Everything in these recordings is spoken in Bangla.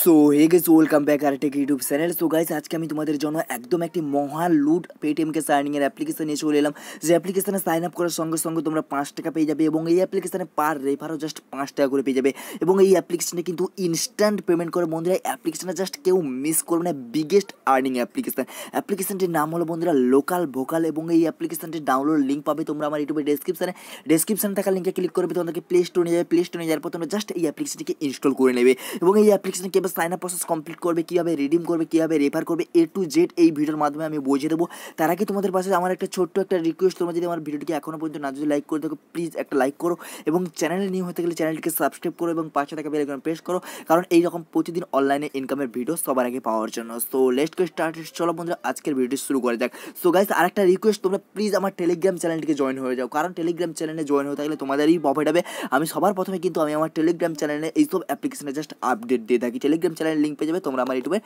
so hey guys welcome back R Tech YouTube channel so guys আজকে আমি তোমাদের জন্য একদম একটি মহা লুট পেটিএমকে সার্নিংয়ের অ্যাপ্লিকেশন নিয়ে চলে এলাম যে অ্যাপ্লিকেশানে সাইন আপ করার সঙ্গে সঙ্গে তোমরা পাঁচ টাকা পেয়ে যাবে এবং এই অ্যাপ্লিকেশানে পার রেফারও জাস্ট পাঁচ টাকা করে পেয়ে যাবে এবং এই অ্যাপ্লিকেশানে কিন্তু ইনস্ট্যান্ট পেমেন্ট করে বন্ধুরা এই অ্যাপ্লিকেশানে জাস্ট কেউ মিস করবে না বিগেস্ট আর্নিং অ্যাপ্লিকেশান অ্যাপ্লিকেশানটির নাম হলো বন্ধুরা লোকাল ভোকাল এবং এই অ্যাপ্লিকেশানটির ডাউনলোড লিঙ্ক পাবে তোমরা আমার ইউটিউবে ডেসক্রিপশানে ডেসক্রিপশানে থাকা লিঙ্কে ক্লিক করবে তোমাদেরকে প্লে স্টোর নিয়ে যাবে প্লে স্টোর নিয়ে যাওয়ার পর তোমরা জাস্ট এই অ্যাপ্লিকেশানটিকে ইনস্টল করে নেবে এবং এই অ্যাপ্লিকেশন কীভাবে সাইন আপ প্রসেস কমপ্লিট করবে কীভাবে রিডিম করবে কীভাবে রেফার করবে এ টু জেড এই ভিডিওর মাধ্যমে আমি বুঝিয়ে দেবো তার আগে তোমাদের পাশে আমার একটা ছোট্ট একটা রিকোয়েস্ট তোমরা যদি আমার ভিডিওটিকে এখনও পর্যন্ত না যদি লাইক করে থাকো প্লিজ একটা লাইক করো এবং চ্যানেলে নিউ হতে গেলে চ্যানেলটিকে সাবস্ক্রাইব করো এবং পাশে টাকা বেলে আইকন প্রেস করো কারণ এই রকম প্রতিদিন অনলাইনে ইনকামের ভিডিও সবার আগে পাওয়ার জন্য সো লেস্ট করে স্টার্ট চলো বন্ধু আজকের ভিডিওটি শুরু করে যাক সো গাইস আরেকটা রিকোয়েস্ট তোমরা প্লিজ আমার টেলিগ্রাম চ্যানেলটিকে জয়েন হয়ে যাও কারণ টেলিগ্রাম চ্যানেলে জয়েন হয়ে থাকলে তোমাদেরই প্রফিট হবে আমি সবার প্রথমে কিন্তু আমি আমার টেলিগ্রাম চ্যানেলে এইসব অ্যাপ্লিকেশনে জাস্ট আপডেট দিয়ে থাকি টেলিগ্রাম চ্যানেলের লিঙ্ক পেয়ে যাবে তোমরা আমার ইউটিউবে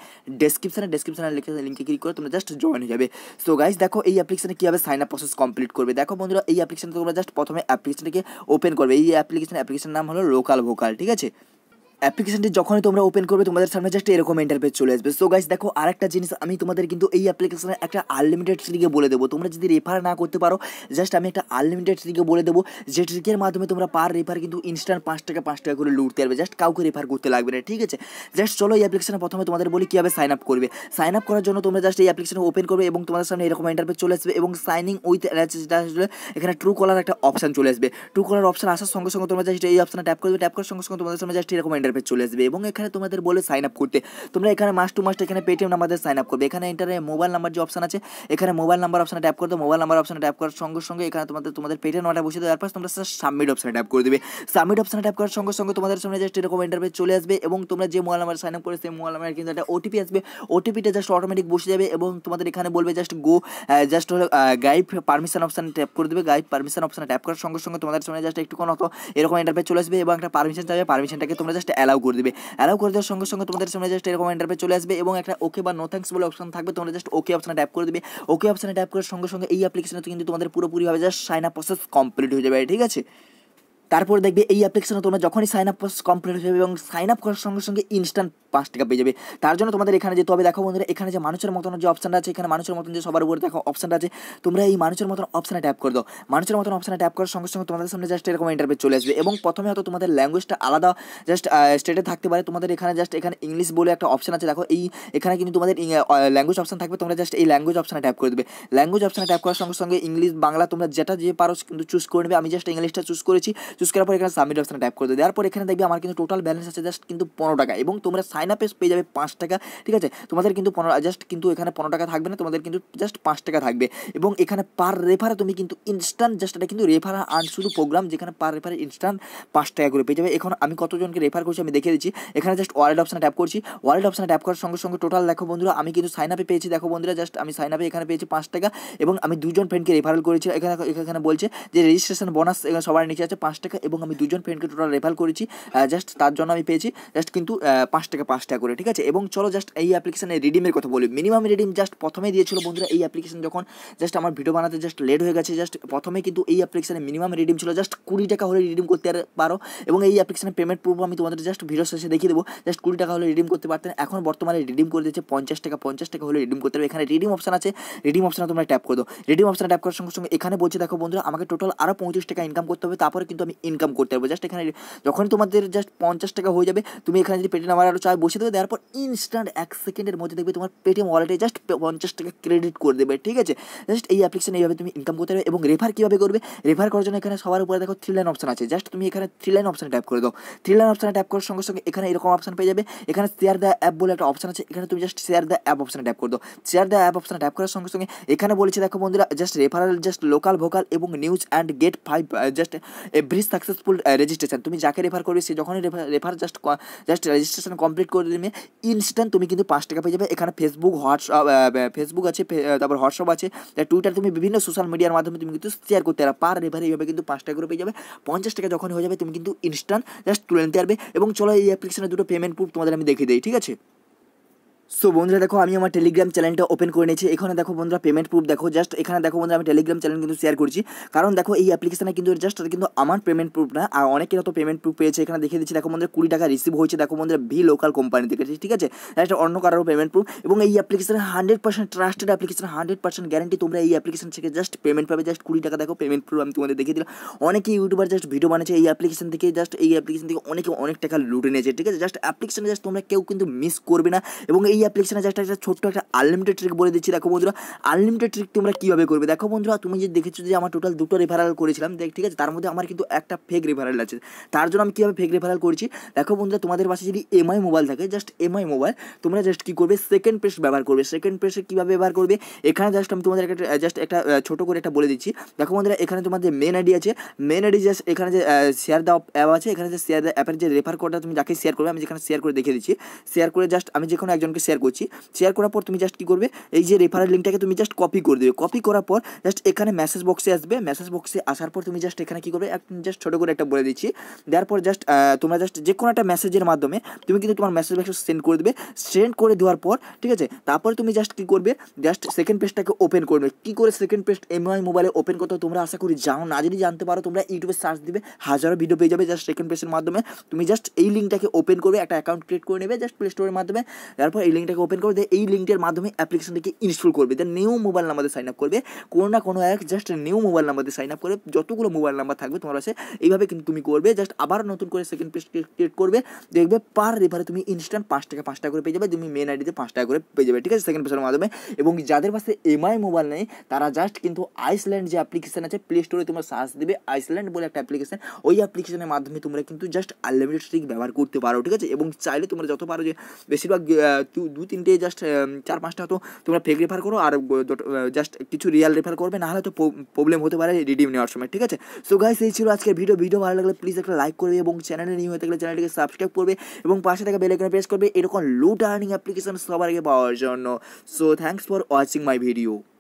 ডেসক্রিপশানে ডেসক্রিপশানে লিঙ্কে ক্লিক করে তোমরা জাস্ট জয়েন হয়ে যাবে সো গাইজ দেখো এই অ্যাপ্লিকেশানে কীভাবে সাইন আপ প্রসেস কমপ্লিট করবে দেখো বন্ধুরা এই অ্যাপ্লিকেশানে তোমরা জাস্ট প্রথমে অ্যাপ্লিকেশানটাকে ওপেন করবে এই অ্যাপ্লিকেশান অ্যাপ্লিকেশান নাম হলো লোকাল ভোকাল ঠিক আছে অ্যাপ্লিকেশনটি যখনই তোমরা ওপেন করবে তোমাদের সামনে জাস্ট এরকম ইন্টারফেস চলে আসবে সো গাইস দেখো আরেকটা জিনিস আমি তোমাদের কিন্তু এই অ্যাপ্লিকেশনের একটা আনলিমিটেড ট্রিকে বলে দেবো তোমরা যদি রেফার না করতে পারো জাস্ট আমি একটা আনলিমিটেড ট্রিকে বলে দেবো যে ট্রিকের মাধ্যমে তোমরা পার রেফার কিন্তু ইনস্ট্যান্ট পাঁচ টাকা পাঁচ টাকা করে লুটতে পারবে জাস্ট কাউকে রেফার করতে লাগবে না ঠিক আছে জাস্ট চলো এই অ্যাপ্লিকেশনে প্রথমে তোমাদের বলি কীভাবে সাইন আপ করবে সাইন আপ করার জন্য তোমরা জাস্ট এই অ্যাপ্লিকেশন ওপেন করবে এবং তোমাদের সামনে এরকম ইন্টারফেস চলে আসবে এবং সাইনিং উইথ যেটা আসলে এখানে ট্রু কলার একটা অপশন চলে আসবে ট্রু কলার অপশন আসার সঙ্গে সঙ্গে তোমরা জাস্ট এই অপশানে ট্যাপ করবে ট্যাপ করার সঙ্গে সঙ্গে তোমাদের সামনে জাস্ট এরকম ইন্টারফেস চলে আসবে এবং এখানে তোমাদের বলে সাইন আপ করতে তোমরা এখানে মাস টু মাস এখানে পেটিএম নাম্বারে সাইন আপ করবে এখানে ইন্টারে মোবাইল নাম্বার যে অপশন আছে এখানে মোবাইল নাম্বার অপশানে ট্যাপ করতে মোবাইল নাম্বার অপশানে ট্যাপ করার সঙ্গে সঙ্গে এখানে তোমাদের তোমাদের পেটিএম নাম্বার বসে দেওয়ার পর তোমরা সাবমিট অপশানে ট্যাপ করে দেবে সাবমিট অপশানে ট্যাপ করার সঙ্গে সঙ্গে তোমাদের সামনে জাস্ট এরকম ইন্টারফেস চলে আসবে এবং তোমরা যে মোবাইল নাম্বার সাইন আপ করে সেই মোবাইল নাম্বার কিন্তু একটা ওটিপি আসবে ওটিপিটা জাস্ট অটোমেটিক বসে যাবে এবং তোমাদের এখানে বলবে জাস্ট গো জাস্ট হলো গাইড পারমিশন অপশানে ট্যাপ করে দেবে গাইড পারমিশন অপশানে ট্যাপ করার সঙ্গে সঙ্গে তোমাদের সামনে জাস্ট একটু কোনো এরকম ইন্টারফে চলে আসবে এবং একটা পারমিশন যাবে পারমিশনটাকে তোমরা জাস্ট অ্যালাউ করে দেবে অ্যালাউ করে দেওয়ার সঙ্গে সঙ্গে তোমাদের সামনে জাস্ট এরকম এন্টারপে চলে আসবে এবং একটা ওকে বা নো থ্যাঙ্কস বলে অপশন থাকবে তোমরা জাস্ট ওকে অপশানে ট্যাপ করে দেবে ওকে অপশানে ট্যাপ করার সঙ্গে সঙ্গে এই অ্যাপ্লিকেশনে কিন্তু তোমাদের পুরোপুরিভাবে just sign up process complete হয়ে যাবে ঠিক আছে তারপর দেখবে এই অ্যাপ্লিকেশনে তোমরা যখনই সাইন আপ কমপ্লিট হয়ে যাবে এবং সাইন আপ করার সঙ্গে সঙ্গে ইনস্ট্যান্ট পাঁচ টাকা পেয়ে যাবে তার জন্য তোমাদের এখানে যেতে হবে দেখো বন্ধুরা এখানে যে মানুষের মতন যে অপশানটা আছে এখানে মানুষের মতন যে সবার উপরে দেখো অপশানটা আছে তোমরা এই মানুষের মতন অপশানে ট্যাপ করে দাও মানুষের মতন অপশানে ট্যাপ করার সঙ্গে সঙ্গে তোমাদের সামনে জাস্ট এরকম ইন্টারভিউ চলে আসবে এবং প্রথমে হয়তো তোমাদের ল্যাঙ্গুয়েজটা আলাদা জাস্ট স্টেটে থাকতে পারে তোমাদের এখানে জাস্ট এখানে ইংলিশ বলে একটা অপশান আছে দেখো এই এখানে কিন্তু তোমাদের ল্যাঙ্গুয়েজ অপশান থাকবে তোমরা জাস্ট এই ল্যাঙ্গুয়েজ অপশানে ট্যাপ করে দেবে ল্যাঙ্গুয়েজ অপশানে ট্যাপ করার সঙ্গে সঙ্গে ইংলিশ বাংলা তোমরা যেটা যে পারো কিন্তু চুজ করে নেবে আমি জাস্ট ইংলিশটা চুজ করেছি চুজ করার পর এখানে সাবমিট অপশানে টাইপ করে দেওয়ার পর এখানে দেখবে আমার কিন্তু টোটাল ব্যালেন্স আছে জাস্ট কিন্তু পনেরো টাকা এবং তোমরা সাইন আপে পেয়ে যাবে পাঁচ টাকা ঠিক আছে তোমাদের কিন্তু পনেরো জাস্ট কিন্তু এখানে পনেরো টাকা থাকবে না তোমাদের কিন্তু জাস্ট পাঁচ টাকা থাকবে এবং এখানে পার রেফারে তুমি কিন্তু ইনস্ট্যান্ট জাস্ট এটা কিন্তু রেফার আর শুধু প্রোগ্রাম যেখানে পার রেফারে ইনস্ট্যান্ট পাঁচ টাকা করে পেয়ে যাবে এখন আমি কতজনকে রেফার করছি আমি দেখে দিচ্ছি এখানে জাস্ট ওয়ালেট অপশানে ট্যাপ করছি ওয়ালেট অপশানে ট্যাপ করার সঙ্গে সঙ্গে টোটাল দেখো বন্ধুরা আমি কিন্তু সাইন আপে পেয়েছি দেখো বন্ধুরা জাস্ট আমি সাইন আপে এখানে পেয়েছি পাঁচ টাকা এবং আমি দুজন ফ্রেন্ডকে রেফারেল করেছি এখানে এখানে বলছে যে রেজিস্ট্রেশন বোনাস সবার নিচে আছে পাঁচ টাকা এবং আমি দুজন ফ্রেন্ডকে টোটাল রেফার করেছি জাস্ট তার জন্য আমি পেয়েছি জাস্ট কিন্তু পাঁচ টাকা পাঁচ টাকা করে ঠিক আছে এবং চলো জাস্ট এই অ্যাপ্লিকেশানে রিডিমের কথা বলি মিনিমাম রিডিম জাস্ট প্রথমে দিয়েছিল বন্ধুরা এই অ্যাপ্লিকেশান যখন জাস্ট আমার ভিডিও বানাতে জাস্ট লেট হয়ে গেছে জাস্ট প্রথমে কিন্তু এই অ্যাপ্লিকেশানে মিনিমাম রিডিম ছিল জাস্ট কুড়ি টাকা হলে রিডিম করতে পারো এবং এই অ্যাপ্লিকেশানে পেমেন্ট প্রুফ আমি তোমাদের জাস্ট ভিডিও শেষে দেখিয়ে দেবো জাস্ট কুড়ি টাকা হলে রিডিম করতে পারতেন এখন বর্তমানে রিডিম করে দিয়েছে পঞ্চাশ টাকা পঞ্চাশ টাকা হলে রিডিম করতে হবে এখানে রিডিম অপশান আছে রিডিম অপশানে তোমরা ট্যাপ করে দো রিডিম অপশানে ট্যাপ করার সঙ্গে সঙ্গে এখানে বলছে দেখো বন্ধুরা আমাকে টোটাল আরও পঁচিশ টাকা ইনকাম করতে হবে তারপরে কিন্তু আমি ইনকাম করতে পারবে জাস্ট এখানে যখন তোমাদের জাস্ট পঞ্চাশ টাকা হয়ে যাবে তুমি এখানে যদি পেটিএম আরও চায় বসে দেবে দেওয়ার পর ইনস্ট্যান্ট এক সেকেন্ডের মধ্যে দেখবে তোমার পেটিএম ওয়ালেটে জাস্ট পঞ্চাশ টাকা ক্রেডিট করে দেবে ঠিক আছে জাস্ট এই অ্যাপ্লিকেশন এইভাবে তুমি ইনকাম করতে পারবে এবং রেফার কীভাবে করবে রেফার করার জন্য এখানে সবার উপরে দেখো থ্রি লাইন অপশন আছে জাস্ট তুমি এখানে থ্রি লাইন অপশানে ট্যাপ করে দাও থ্রি লাইন অপশনে ট্যাপ করার সঙ্গে সঙ্গে এখানে এরকম অপশন পেয়ে যাবে এখানে শেয়ার দ্য অ্যাপ বলে একটা অপশন আছে এখানে তুমি জাস্ট শেয়ার দ্য অ্যাপ অপশনে ট্যাপ করে দাও শেয়ার দ্য অ্যাপ অপশনে ট্যাপ করার সঙ্গে সঙ্গে এখানে বলেছে দেখো বন্ধুরা just referral just local vocal এবং news and get five just every is successful registration তুমি যাকে রেফার করবে সে যখনই refer refer just just registration complete করে দিবে ইনস্ট্যান্ট তুমি কিন্তু পাঁচ টাকা পেয়ে যাবে এখানে ফেসবুক হোয়াটসঅ্যাপ ফেসবুক আছে তারপর হোয়াটসঅ্যাপ আছে টুইটার তুমি বিভিন্ন সোশ্যাল মিডিয়ার মাধ্যমে তুমি কিন্তু শেয়ার করতে পারো পার রেফার এইভাবে কিন্তু পাঁচ টাকা করে পেয়ে যাবে পঞ্চাশ টাকা যখন হয়ে যাবে তুমি কিন্তু ইনস্ট্যান্ট জাস্ট তুলে নিতে পারবে এবং চলো এই অ্যাপ্লিকেশনের দুটো পেমেন্ট প্রুফ তোমাদের আমি দেখিয়ে দিই ঠিক আছে সো বন্ধুরা দেখো আমি আমার টেলিগ্রাম চ্যানেলটা ওপেন করে নিয়েছি এখানে দেখো বন্ধুরা পেমেন্ট প্রুফ দেখো জাস্ট এখানে দেখো বন্ধুরা আমি টেলিগ্রাম চ্যানেল কিন্তু শেয়ার করছি কারণ দেখো এই অ্যাপ্লিকেশনে কিন্তু জাস্ট কিন্তু আমার পেমেন্ট প্রুফ না আর অনেকের হয়তো পেমেন্ট প্রুফ পেয়েছে এখানে দেখে দিচ্ছি দেখো বন্ধুরা কুড়ি টাকা রিসিভ হয়েছে দেখো বন্ধুরা ভি লোকাল কোম্পানি থেকে ঠিক আছে জাস্ট অন্য কারোর পেমেন্ট প্রুফ এবং এই application hundred percent trusted application hundred percent guarantee তোমরা এই অ্যাপ্লিকেশন থেকে জাস্ট পেমেন্ট পাবে জাস্ট কুড়ি টাকা দেখো পেমেন্ট প্রুফ আমি তোমাদের দেখিয়ে দিলাম অনেকে ইউটিউবার জাস্ট ভিডিও বানিয়েছে এই অ্যাপ্লিকেশন থেকে জাস্ট এই অ্যাপ্লিকেশন থেকে অনেকে অনেক টাকা লুটে নিয়েছে ঠিক আছে জাস্ট অ্যাপ্লিকেশনে জাস্ট তোমরা কেউ কিন্তু মিস করবে না এবং এই এই অ্যাপ্লিকেশনে জাস্ট একটা ছোট্ট একটা আনলিমিটেড ট্রিক বলে দিচ্ছি দেখো বন্ধুরা আনলিমিটেড ট্রিক তোমরা কীভাবে করবে দেখো বন্ধুরা তুমি যে দেখেছো যে আমার টোটাল দুটো রেফারেল করেছিলাম দেখ ঠিক আছে তার মধ্যে আমার কিন্তু একটা ফেক রেফারেল আছে তার জন্য আমি কীভাবে ফেক রেফারেল করেছি দেখো বন্ধুরা তোমাদের পাশে যদি এমআই মোবাইল থাকে জাস্ট এমআই মোবাইল তোমরা জাস্ট কী করবে সেকেন্ড প্রেস ব্যবহার করবে সেকেন্ড প্রেসে কীভাবে ব্যবহার করবে এখানে জাস্ট আমি তোমাদের একটা জাস্ট একটা ছোটো করে একটা বলে দিচ্ছি দেখো বন্ধুরা এখানে তোমাদের মেন আইডি আছে মেন আইডি জাস্ট এখানে যে শেয়ার দেওয়া অ্যাপ আছে এখানে যে শেয়ার দেওয়া অ্যাপের যে রেফার কোডটা তুমি যাকে শেয়ার করবে আমি যেখানে শেয়ার করে দেখিয়ে দিচ্ছি শেয়ার করে জাস্ট আমি যে কোনো একজনকে শেয়ার করছি শেয়ার করার পর তুমি জাস্ট কী করবে এই যে রেফারেল লিঙ্কটাকে তুমি জাস্ট কপি করে দেবে কপি করার পর জাস্ট এখানে মেসেজ বক্সে আসবে মেসেজ বক্সে আসার পর তুমি জাস্ট এখানে কী করবে জাস্ট ছোটো করে একটা বলে দিচ্ছি দেওয়ার পর জাস্ট তোমরা জাস্ট যে কোনো একটা মেসেজের মাধ্যমে তুমি কিন্তু তোমার মেসেজ বক্সে সেন্ড করে দেবে সেন্ড করে দেওয়ার পর ঠিক আছে তারপরে তুমি জাস্ট কী করবে জাস্ট সেকেন্ড পেজটাকে ওপেন করবে কী করে সেকেন্ড পেজ এমআই মোবাইলে ওপেন করতে তোমরা আশা করি জানো না যদি জানতে পারো তোমরা ইউটিউবে সার্চ দিবে হাজারো ভিডিও পেয়ে যাবে জাস্ট সেকেন্ড পেজের মাধ্যমে তুমি জাস্ট এই লিঙ্কটাকে ওপেন করবে একটা অ্যাকাউন্ট ক্রিয়েট করে নেবে জাস্ট প্লে স্টোরের মাধ্যমে তারপর এই লিঙ্কটাকে ওপেন করবে দেন এই লিঙ্কের মাধ্যমে অ্যাপ্লিকেশনটাকে ইনস্টল করবে then new mobile number sign up করবে কোনো না কোনো এক জাস্ট নিউ মোবাইল নাম্বার দিয়ে সাইন আপ করে যতগুলো মোবাইল নাম্বার থাকবে তোমার কাছে এইভাবে কিন্তু তুমি করবে জাস্ট আবার নতুন করে সেকেন্ড পেজ ক্রিয়েট করবে দেখবে পার রেফারে তুমি ইনস্ট্যান্ট পাঁচ টাকা পাঁচ টাকা করে পেয়ে যাবে তুমি মেন আইডিতে পাঁচ টাকা করে পেয়ে যাবে ঠিক আছে সেকেন্ড পেজের মাধ্যমে এবং যাদের পাশে এমআই মোবাইল নেই তারা জাস্ট কিন্তু আইসল্যান্ড যে অ্যাপ্লিকেশন আছে প্লে স্টোরে তোমার সার্চ দেবে আইসল্যান্ড বলে একটা অ্যাপ্লিকেশন ওই অ্যাপ্লিকেশনের মাধ্যমে তোমরা কিন্তু জাস্ট আনলিমিটেড স্ট্রিক ব্যবহার করতে পারো ঠিক আছে এবং চাইলে তোমরা যত পারো যে বেশিরভাগ দু তিনটে জাস্ট চার পাঁচটা হতো তোমরা ফেক রেফার করো আর জাস্ট কিছু রিয়াল রেফার করবে না হলে তো প্রবলেম হতে পারে রিডিম নেওয়ার সময় ঠিক আছে সো গাইস এই ছিল আজকের ভিডিও ভিডিও ভালো লাগলে প্লিজ একটা লাইক করবে এবং চ্যানেলে নিয়ে হয়ে থাকলে চ্যানেলটিকে সাবস্ক্রাইব করবে এবং পাশে থাকা বেলাইকনে প্রেস করবে এরকম লুট আর্নিং অ্যাপ্লিকেশন সবার আগে পাওয়ার জন্য so thanks for watching my video